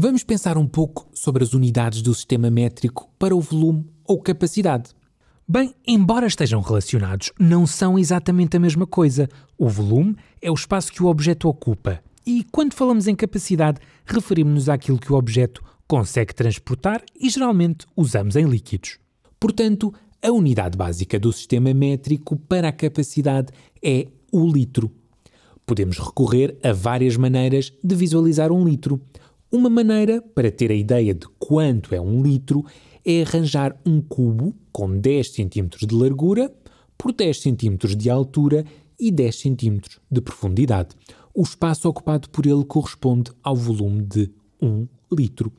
Vamos pensar um pouco sobre as unidades do sistema métrico para o volume ou capacidade. Bem, embora estejam relacionados, não são exatamente a mesma coisa. O volume é o espaço que o objeto ocupa, e quando falamos em capacidade, referimos-nos àquilo que o objeto consegue transportar e geralmente usamos em líquidos. Portanto, a unidade básica do sistema métrico para a capacidade é o litro. Podemos recorrer a várias maneiras de visualizar um litro. Uma maneira para ter a ideia de quanto é um litro é arranjar um cubo com 10 cm de largura por 10 cm de altura e 10 cm de profundidade. O espaço ocupado por ele corresponde ao volume de 1 litro.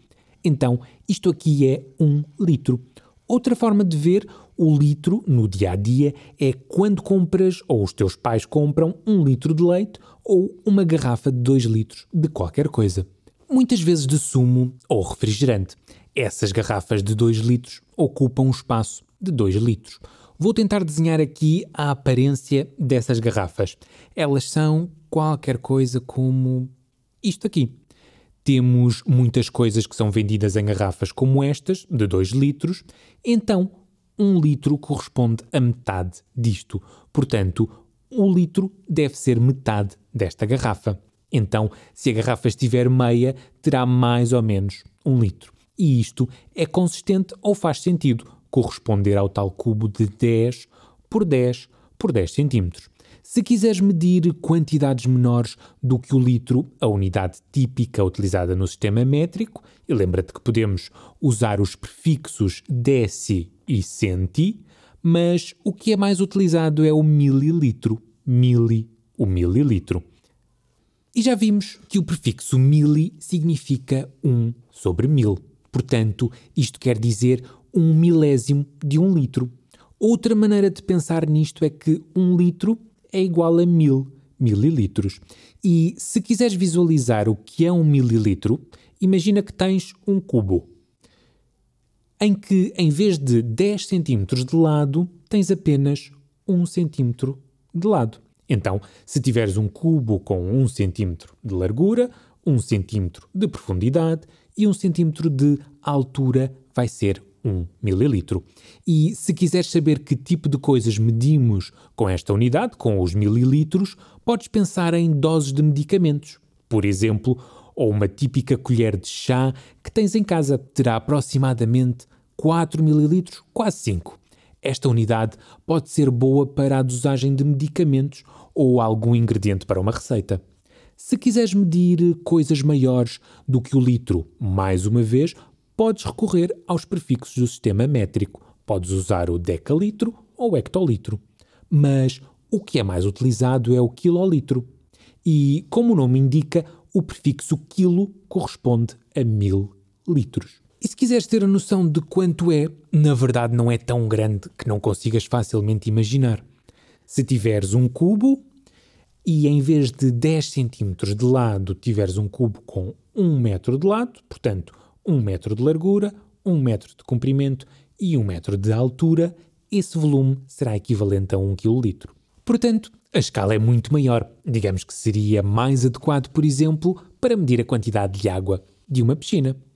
Então, isto aqui é 1 litro. Outra forma de ver o litro no dia a dia é quando compras ou os teus pais compram um litro de leite ou uma garrafa de 2 litros de qualquer coisa muitas vezes de sumo ou refrigerante. Essas garrafas de 2 litros ocupam um espaço de 2 litros. Vou tentar desenhar aqui a aparência dessas garrafas. Elas são qualquer coisa como isto aqui. Temos muitas coisas que são vendidas em garrafas como estas, de 2 litros, então um litro corresponde a metade disto. Portanto, 1 um litro deve ser metade desta garrafa. Então, se a garrafa estiver meia, terá mais ou menos um litro. E isto é consistente ou faz sentido corresponder ao tal cubo de 10 por 10 por 10 centímetros. Se quiseres medir quantidades menores do que o litro, a unidade típica utilizada no sistema métrico, e lembra-te que podemos usar os prefixos deci e centi, mas o que é mais utilizado é o mililitro, mili, o mililitro. E já vimos que o prefixo mili significa um sobre mil. Portanto, isto quer dizer um milésimo de um litro. Outra maneira de pensar nisto é que um litro é igual a mil mililitros. E se quiseres visualizar o que é um mililitro, imagina que tens um cubo, em que em vez de 10 centímetros de lado, tens apenas 1 centímetro de lado. Então, se tiveres um cubo com 1 cm de largura, 1 cm de profundidade e 1 cm de altura, vai ser 1 mililitro. E se quiseres saber que tipo de coisas medimos com esta unidade, com os mililitros, podes pensar em doses de medicamentos. Por exemplo, ou uma típica colher de chá que tens em casa terá aproximadamente 4 mililitros, quase 5. Esta unidade pode ser boa para a dosagem de medicamentos ou algum ingrediente para uma receita. Se quiseres medir coisas maiores do que o litro, mais uma vez, podes recorrer aos prefixos do sistema métrico. Podes usar o decalitro ou hectolitro. Mas o que é mais utilizado é o quilolitro. E, como o nome indica, o prefixo quilo corresponde a mil litros. E se quiseres ter a noção de quanto é, na verdade não é tão grande que não consigas facilmente imaginar. Se tiveres um cubo e em vez de 10 cm de lado tiveres um cubo com 1 metro de lado, portanto 1 metro de largura, 1 metro de comprimento e 1 metro de altura, esse volume será equivalente a 1 kg. Portanto, a escala é muito maior. Digamos que seria mais adequado, por exemplo, para medir a quantidade de água de uma piscina.